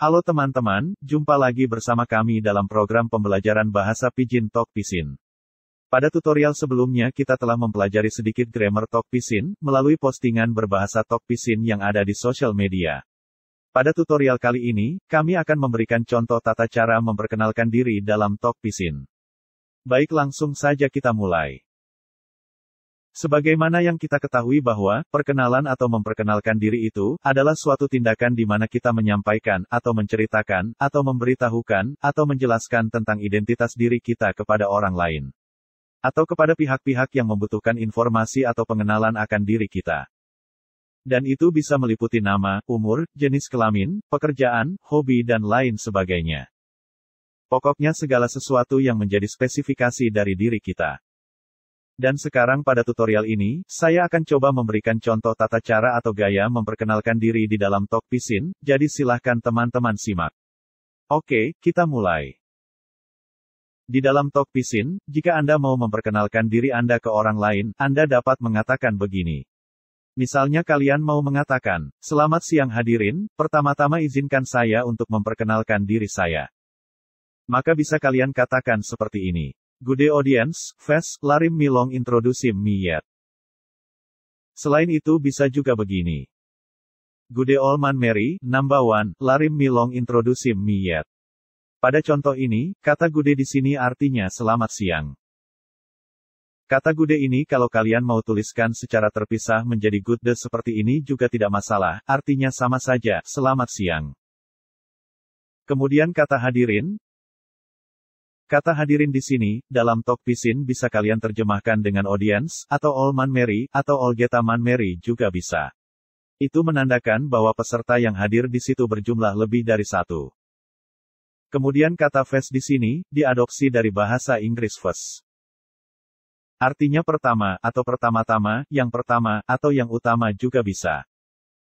Halo teman-teman, jumpa lagi bersama kami dalam program pembelajaran bahasa Pijin Tok Pisin. Pada tutorial sebelumnya kita telah mempelajari sedikit grammar Tok Pisin, melalui postingan berbahasa Tok Pisin yang ada di sosial media. Pada tutorial kali ini, kami akan memberikan contoh tata cara memperkenalkan diri dalam Tok Pisin. Baik langsung saja kita mulai. Sebagaimana yang kita ketahui bahwa, perkenalan atau memperkenalkan diri itu, adalah suatu tindakan di mana kita menyampaikan, atau menceritakan, atau memberitahukan, atau menjelaskan tentang identitas diri kita kepada orang lain. Atau kepada pihak-pihak yang membutuhkan informasi atau pengenalan akan diri kita. Dan itu bisa meliputi nama, umur, jenis kelamin, pekerjaan, hobi dan lain sebagainya. Pokoknya segala sesuatu yang menjadi spesifikasi dari diri kita. Dan sekarang pada tutorial ini, saya akan coba memberikan contoh tata cara atau gaya memperkenalkan diri di dalam Talk Pisin, jadi silahkan teman-teman simak. Oke, kita mulai. Di dalam Talk Pisin, jika Anda mau memperkenalkan diri Anda ke orang lain, Anda dapat mengatakan begini. Misalnya kalian mau mengatakan, selamat siang hadirin, pertama-tama izinkan saya untuk memperkenalkan diri saya. Maka bisa kalian katakan seperti ini. Gude audience, ves larim milong introducim miyet. Ya. Selain itu bisa juga begini. gude old man Mary, number one, larim milong introducim miyet. Ya. Pada contoh ini, kata gude di sini artinya selamat siang. Kata gude ini kalau kalian mau tuliskan secara terpisah menjadi gude seperti ini juga tidak masalah, artinya sama saja, selamat siang. Kemudian kata hadirin, Kata hadirin di sini, dalam talk pisin bisa kalian terjemahkan dengan audience, atau all man Mary, atau all geta man Mary juga bisa. Itu menandakan bahwa peserta yang hadir di situ berjumlah lebih dari satu. Kemudian kata fest di sini, diadopsi dari bahasa Inggris first. Artinya pertama, atau pertama-tama, yang pertama, atau yang utama juga bisa.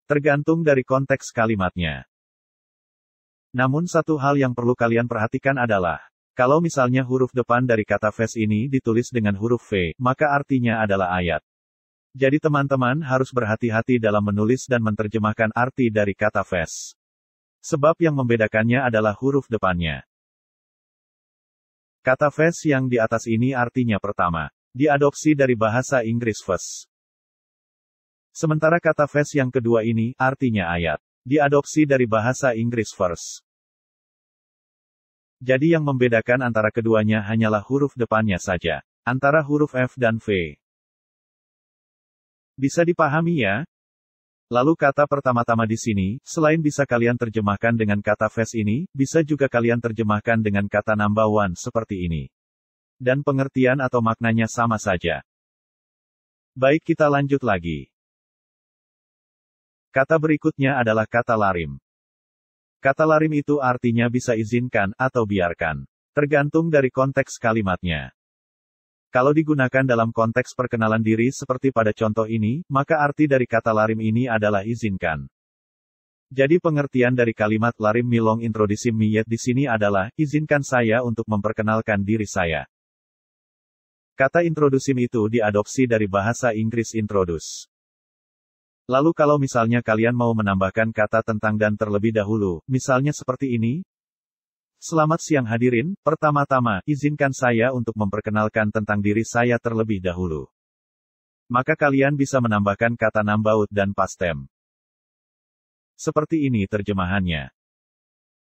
Tergantung dari konteks kalimatnya. Namun satu hal yang perlu kalian perhatikan adalah, kalau misalnya huruf depan dari kata face ini ditulis dengan huruf V, maka artinya adalah ayat. Jadi teman-teman harus berhati-hati dalam menulis dan menerjemahkan arti dari kata face. Sebab yang membedakannya adalah huruf depannya. Kata face yang di atas ini artinya pertama. Diadopsi dari bahasa Inggris first. Sementara kata face yang kedua ini, artinya ayat. Diadopsi dari bahasa Inggris first. Jadi yang membedakan antara keduanya hanyalah huruf depannya saja, antara huruf F dan V. Bisa dipahami ya? Lalu kata pertama-tama di sini, selain bisa kalian terjemahkan dengan kata ves ini, bisa juga kalian terjemahkan dengan kata number one seperti ini. Dan pengertian atau maknanya sama saja. Baik kita lanjut lagi. Kata berikutnya adalah kata larim. Kata larim itu artinya bisa izinkan atau biarkan, tergantung dari konteks kalimatnya. Kalau digunakan dalam konteks perkenalan diri seperti pada contoh ini, maka arti dari kata larim ini adalah izinkan. Jadi pengertian dari kalimat larim milong introduksi miyet di sini adalah, izinkan saya untuk memperkenalkan diri saya. Kata introdusim itu diadopsi dari bahasa Inggris introduce. Lalu kalau misalnya kalian mau menambahkan kata tentang dan terlebih dahulu, misalnya seperti ini. Selamat siang hadirin, pertama-tama, izinkan saya untuk memperkenalkan tentang diri saya terlebih dahulu. Maka kalian bisa menambahkan kata nambaut dan pastem. Seperti ini terjemahannya.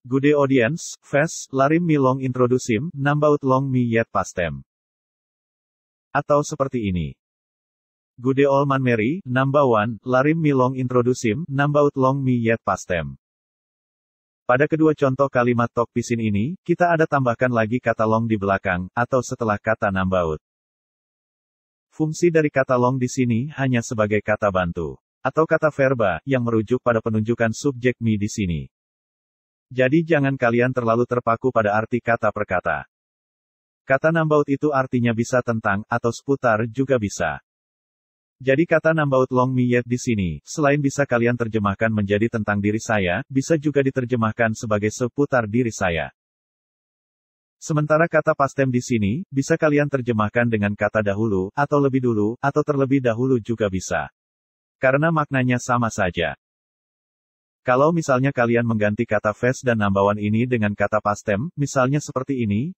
Gude audience, fes, larim mi long introdusim, nambaut long mi yet pastem. Atau seperti ini. Gude man Mary, number one, larim mi long introdusim, number out long mi yet pastem. Pada kedua contoh kalimat tok pisin ini, kita ada tambahkan lagi kata long di belakang, atau setelah kata number out. Fungsi dari kata long di sini hanya sebagai kata bantu. Atau kata verba, yang merujuk pada penunjukan subjek mi di sini. Jadi jangan kalian terlalu terpaku pada arti kata perkata. kata. Kata nambaut itu artinya bisa tentang, atau seputar juga bisa. Jadi kata Nambaut Long Miyet di sini, selain bisa kalian terjemahkan menjadi tentang diri saya, bisa juga diterjemahkan sebagai seputar diri saya. Sementara kata pastem di sini, bisa kalian terjemahkan dengan kata dahulu, atau lebih dulu, atau terlebih dahulu juga bisa. Karena maknanya sama saja. Kalau misalnya kalian mengganti kata ves dan nambawan ini dengan kata pastem, misalnya seperti ini.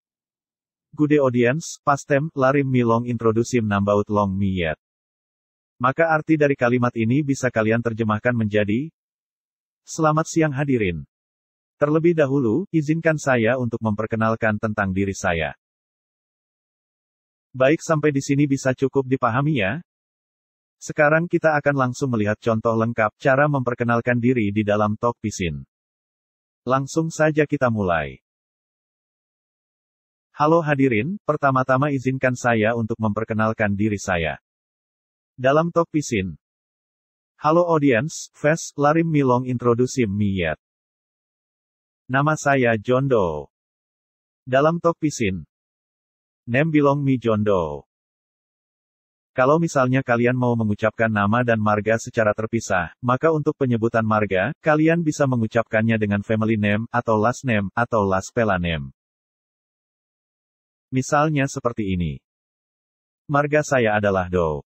gude audience, pastem, larim milong introdusim nambaut long miyet. Maka arti dari kalimat ini bisa kalian terjemahkan menjadi, Selamat siang hadirin. Terlebih dahulu, izinkan saya untuk memperkenalkan tentang diri saya. Baik sampai di sini bisa cukup dipahami ya. Sekarang kita akan langsung melihat contoh lengkap cara memperkenalkan diri di dalam Talk Pisin. Langsung saja kita mulai. Halo hadirin, pertama-tama izinkan saya untuk memperkenalkan diri saya. Dalam talk pisin. Halo audiens. Ves, Larim Milong introducim Miyet. Nama saya John Doe. Dalam talk pisin. Nem Bilong Mi John Doe. Kalau misalnya kalian mau mengucapkan nama dan marga secara terpisah, maka untuk penyebutan marga, kalian bisa mengucapkannya dengan family name, atau last name, atau last pela name. Misalnya seperti ini. Marga saya adalah Doe.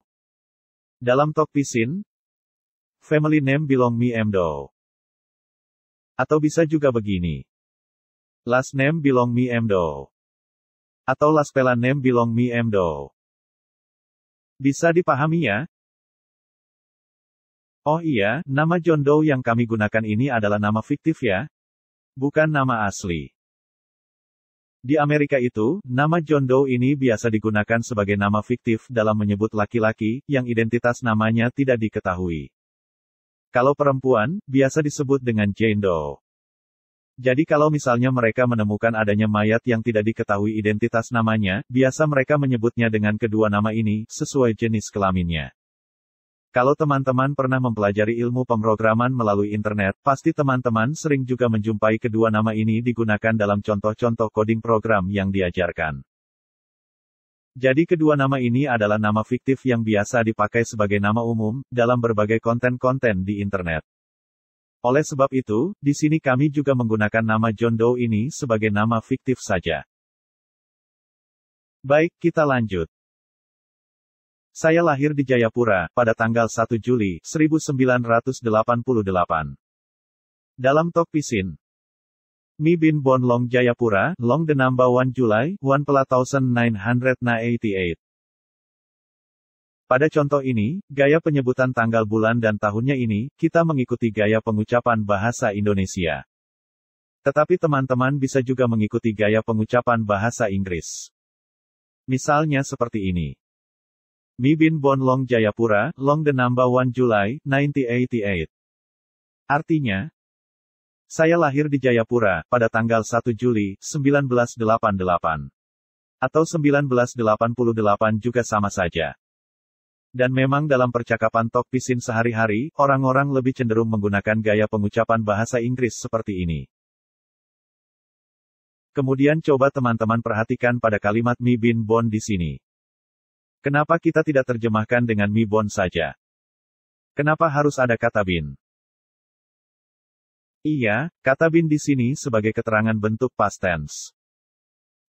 Dalam Tok Pisin, family name belong me m do. Atau bisa juga begini. Last name belong me m do. Atau last pelan name belong me m do. Bisa dipahami ya? Oh iya, nama John Doe yang kami gunakan ini adalah nama fiktif ya? Bukan nama asli. Di Amerika itu, nama John Doe ini biasa digunakan sebagai nama fiktif dalam menyebut laki-laki yang identitas namanya tidak diketahui. Kalau perempuan, biasa disebut dengan Jane Doe. Jadi kalau misalnya mereka menemukan adanya mayat yang tidak diketahui identitas namanya, biasa mereka menyebutnya dengan kedua nama ini, sesuai jenis kelaminnya. Kalau teman-teman pernah mempelajari ilmu pemrograman melalui internet, pasti teman-teman sering juga menjumpai kedua nama ini digunakan dalam contoh-contoh coding program yang diajarkan. Jadi kedua nama ini adalah nama fiktif yang biasa dipakai sebagai nama umum dalam berbagai konten-konten di internet. Oleh sebab itu, di sini kami juga menggunakan nama John Doe ini sebagai nama fiktif saja. Baik, kita lanjut. Saya lahir di Jayapura, pada tanggal 1 Juli, 1988. Dalam Tok Pisin, Mi Bin Bon Long Jayapura, Long the number 1 July, 1988. Pada contoh ini, gaya penyebutan tanggal bulan dan tahunnya ini, kita mengikuti gaya pengucapan bahasa Indonesia. Tetapi teman-teman bisa juga mengikuti gaya pengucapan bahasa Inggris. Misalnya seperti ini. Mibin Bon Long Jayapura, Long the number 1 July, 1988. Artinya, saya lahir di Jayapura, pada tanggal 1 Juli, 1988. Atau 1988 juga sama saja. Dan memang dalam percakapan talk pisin sehari-hari, orang-orang lebih cenderung menggunakan gaya pengucapan bahasa Inggris seperti ini. Kemudian coba teman-teman perhatikan pada kalimat mi bin bon di sini. Kenapa kita tidak terjemahkan dengan mi bon saja? Kenapa harus ada kata bin? Iya, kata bin di sini sebagai keterangan bentuk past tense.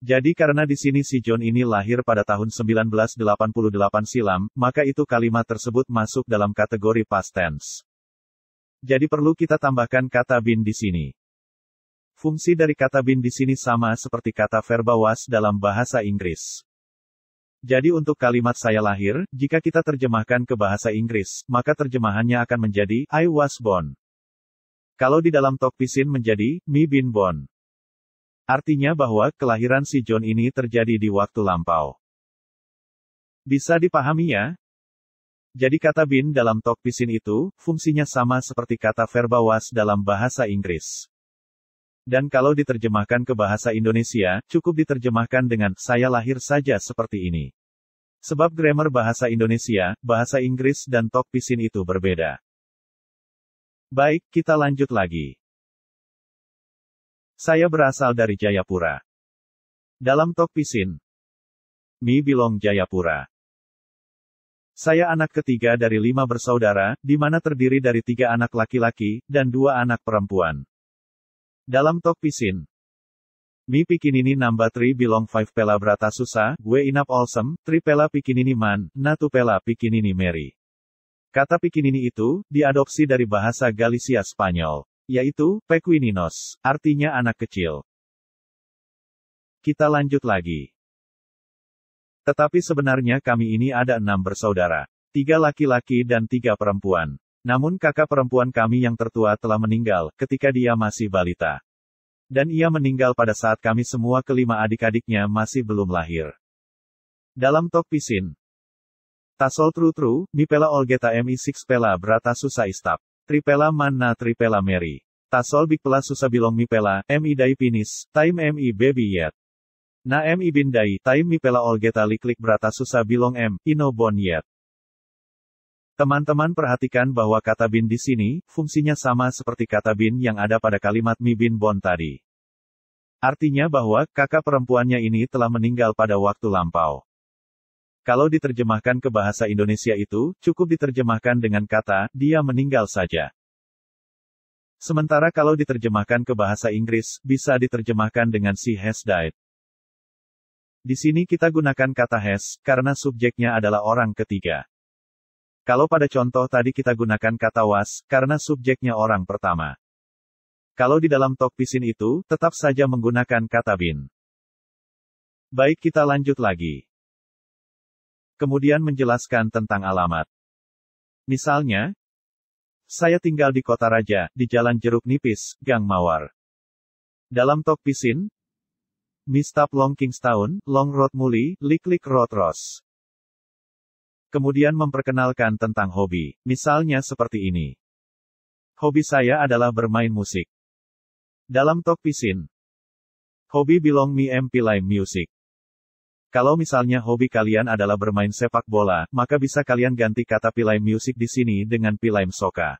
Jadi karena di sini si John ini lahir pada tahun 1988 silam, maka itu kalimat tersebut masuk dalam kategori past tense. Jadi perlu kita tambahkan kata bin di sini. Fungsi dari kata bin di sini sama seperti kata verbawas dalam bahasa Inggris. Jadi untuk kalimat saya lahir, jika kita terjemahkan ke bahasa Inggris, maka terjemahannya akan menjadi, I was born. Kalau di dalam Tokpisin menjadi, me been born. Artinya bahwa, kelahiran si John ini terjadi di waktu lampau. Bisa dipahami ya? Jadi kata bin dalam Tokpisin itu, fungsinya sama seperti kata verba was dalam bahasa Inggris. Dan kalau diterjemahkan ke bahasa Indonesia, cukup diterjemahkan dengan "saya lahir saja seperti ini". Sebab grammar bahasa Indonesia, bahasa Inggris dan talk pisin itu berbeda. Baik, kita lanjut lagi. Saya berasal dari Jayapura. Dalam talk pisin, Mi Bilong Jayapura. Saya anak ketiga dari lima bersaudara, di mana terdiri dari tiga anak laki-laki, dan dua anak perempuan. Dalam Tok Pisin. Mi pikinini namba tri bilong five pela brata susa, gue inap awesome, tri pela pikinini man, natu pela pikinini Mary. Kata pikinini itu, diadopsi dari bahasa Galicia Spanyol, yaitu, pequininos, artinya anak kecil. Kita lanjut lagi. Tetapi sebenarnya kami ini ada enam bersaudara. Tiga laki-laki dan tiga perempuan. Namun kakak perempuan kami yang tertua telah meninggal ketika dia masih balita. Dan ia meninggal pada saat kami semua kelima adik-adiknya masih belum lahir. Dalam tok pisin. Tasol tru tru, mipela olgeta mi six pela brata susa istap. Tripela manna tripela meri. Tasol big pela susabilong mipela, mi dai pinis, time mi baby yet. Na mi bindai time mipela olgeta liklik brata susa bilong M, ino bon yet. Teman-teman perhatikan bahwa kata bin di sini, fungsinya sama seperti kata bin yang ada pada kalimat mi bin bon tadi. Artinya bahwa, kakak perempuannya ini telah meninggal pada waktu lampau. Kalau diterjemahkan ke bahasa Indonesia itu, cukup diterjemahkan dengan kata, dia meninggal saja. Sementara kalau diterjemahkan ke bahasa Inggris, bisa diterjemahkan dengan si has died. Di sini kita gunakan kata has, karena subjeknya adalah orang ketiga. Kalau pada contoh tadi kita gunakan kata was, karena subjeknya orang pertama. Kalau di dalam tokpisin itu, tetap saja menggunakan kata bin. Baik kita lanjut lagi. Kemudian menjelaskan tentang alamat. Misalnya, saya tinggal di kota raja, di jalan jeruk nipis, Gang Mawar. Dalam tokpisin, Mistap Long Kingstown, Long Road Muli, Liklik Road Ross. Kemudian memperkenalkan tentang hobi, misalnya seperti ini. Hobi saya adalah bermain musik. Dalam talk pisin. Hobi belong me MP Lime Music. Kalau misalnya hobi kalian adalah bermain sepak bola, maka bisa kalian ganti kata pilai music di sini dengan pilai soka.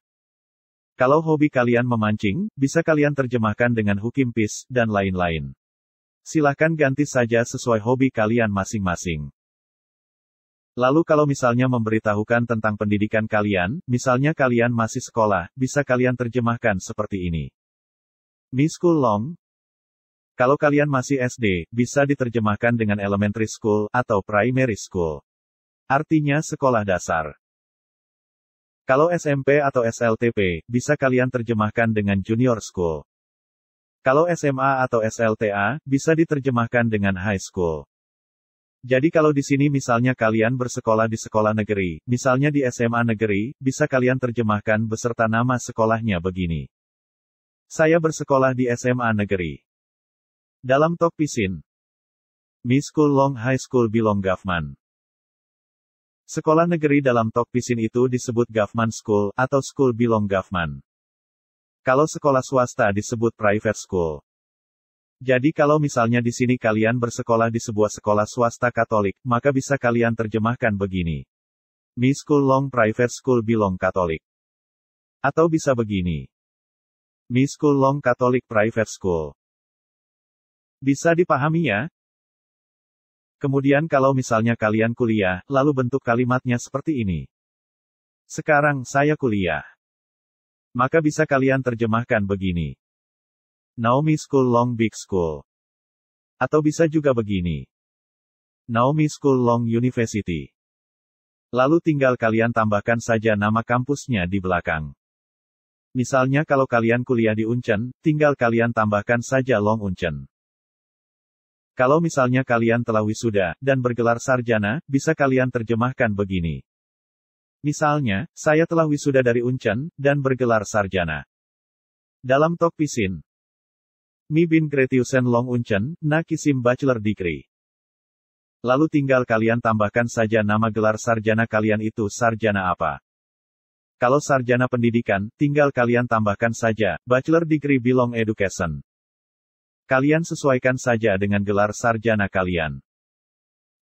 Kalau hobi kalian memancing, bisa kalian terjemahkan dengan hukim pis, dan lain-lain. Silahkan ganti saja sesuai hobi kalian masing-masing. Lalu kalau misalnya memberitahukan tentang pendidikan kalian, misalnya kalian masih sekolah, bisa kalian terjemahkan seperti ini. Miss school long. Kalau kalian masih SD, bisa diterjemahkan dengan elementary school atau primary school. Artinya sekolah dasar. Kalau SMP atau SLTP, bisa kalian terjemahkan dengan junior school. Kalau SMA atau SLTA, bisa diterjemahkan dengan high school. Jadi kalau di sini misalnya kalian bersekolah di sekolah negeri, misalnya di SMA negeri, bisa kalian terjemahkan beserta nama sekolahnya begini. Saya bersekolah di SMA negeri. Dalam Tok Pisin. Mi School Long High School Bilong Gavman. Sekolah negeri dalam Tok Pisin itu disebut Gavman School, atau School Bilong Gavman. Kalau sekolah swasta disebut private school. Jadi kalau misalnya di sini kalian bersekolah di sebuah sekolah swasta Katolik, maka bisa kalian terjemahkan begini. Mi school long private school bilong Katolik. Atau bisa begini. Mi school long Katolik private school. Bisa dipahami ya? Kemudian kalau misalnya kalian kuliah, lalu bentuk kalimatnya seperti ini. Sekarang saya kuliah. Maka bisa kalian terjemahkan begini. Naomi School Long Big School. Atau bisa juga begini. Naomi School Long University. Lalu tinggal kalian tambahkan saja nama kampusnya di belakang. Misalnya kalau kalian kuliah di Uncen, tinggal kalian tambahkan saja Long Uncen. Kalau misalnya kalian telah wisuda, dan bergelar sarjana, bisa kalian terjemahkan begini. Misalnya, saya telah wisuda dari Uncen dan bergelar sarjana. Dalam Tok pisin, Mi bin Kretiusen Long Unchen, Na Kisim Bachelor Degree. Lalu tinggal kalian tambahkan saja nama gelar sarjana kalian itu sarjana apa. Kalau sarjana pendidikan, tinggal kalian tambahkan saja, Bachelor Degree bilong Education. Kalian sesuaikan saja dengan gelar sarjana kalian.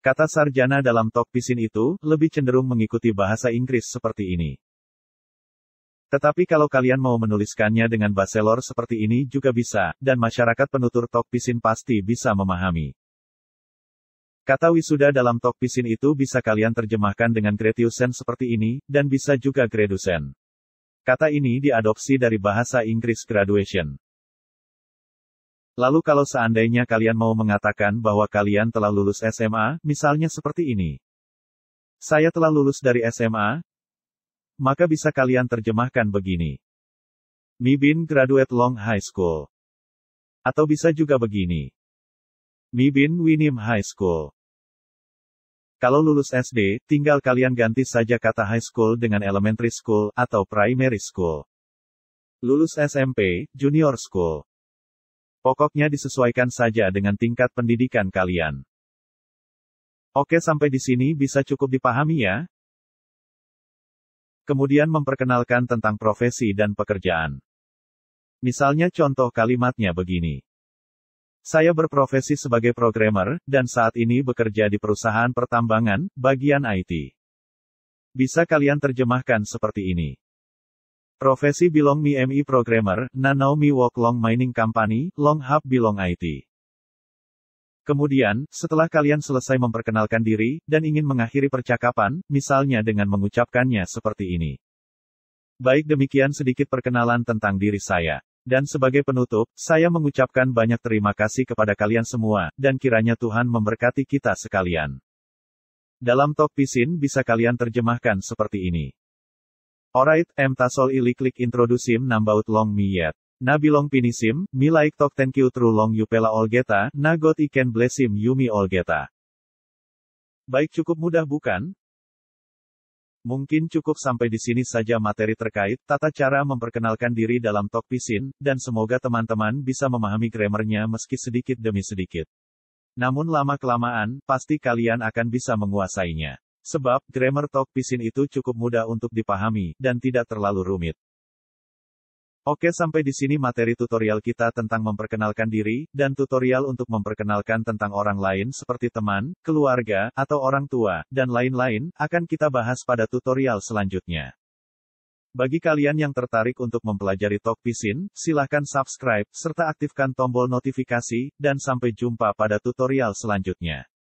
Kata sarjana dalam talk pisin itu, lebih cenderung mengikuti bahasa Inggris seperti ini. Tetapi kalau kalian mau menuliskannya dengan baselor seperti ini juga bisa, dan masyarakat penutur Tokpisin pasti bisa memahami. Kata wisuda dalam Tokpisin itu bisa kalian terjemahkan dengan gretiusen seperti ini, dan bisa juga gradusen. Kata ini diadopsi dari bahasa Inggris graduation. Lalu kalau seandainya kalian mau mengatakan bahwa kalian telah lulus SMA, misalnya seperti ini. Saya telah lulus dari SMA, maka bisa kalian terjemahkan begini. Mibin Graduate Long High School. Atau bisa juga begini. Mibin Winim High School. Kalau lulus SD, tinggal kalian ganti saja kata high school dengan elementary school atau primary school. Lulus SMP, junior school. Pokoknya disesuaikan saja dengan tingkat pendidikan kalian. Oke, sampai di sini bisa cukup dipahami ya kemudian memperkenalkan tentang profesi dan pekerjaan. Misalnya contoh kalimatnya begini. Saya berprofesi sebagai programmer, dan saat ini bekerja di perusahaan pertambangan, bagian IT. Bisa kalian terjemahkan seperti ini. Profesi Bilong Mi MI Programmer, nanau mi Wok Long Mining Company, Long Hub Bilong IT. Kemudian, setelah kalian selesai memperkenalkan diri, dan ingin mengakhiri percakapan, misalnya dengan mengucapkannya seperti ini. Baik demikian sedikit perkenalan tentang diri saya. Dan sebagai penutup, saya mengucapkan banyak terima kasih kepada kalian semua, dan kiranya Tuhan memberkati kita sekalian. Dalam top pisin bisa kalian terjemahkan seperti ini. Alright, M tasol ili klik introdusim nambaut long miyet. Nabilong pinisim, milaik toktenkyu trulong yupela olgeta, nagot iken blesim yumi olgeta. Baik cukup mudah bukan? Mungkin cukup sampai di sini saja materi terkait tata cara memperkenalkan diri dalam Tok pisin, dan semoga teman-teman bisa memahami grammarnya meski sedikit demi sedikit. Namun lama-kelamaan, pasti kalian akan bisa menguasainya. Sebab, grammar Tok pisin itu cukup mudah untuk dipahami, dan tidak terlalu rumit. Oke sampai di sini materi tutorial kita tentang memperkenalkan diri, dan tutorial untuk memperkenalkan tentang orang lain seperti teman, keluarga, atau orang tua, dan lain-lain, akan kita bahas pada tutorial selanjutnya. Bagi kalian yang tertarik untuk mempelajari Talk Pisin, silahkan subscribe, serta aktifkan tombol notifikasi, dan sampai jumpa pada tutorial selanjutnya.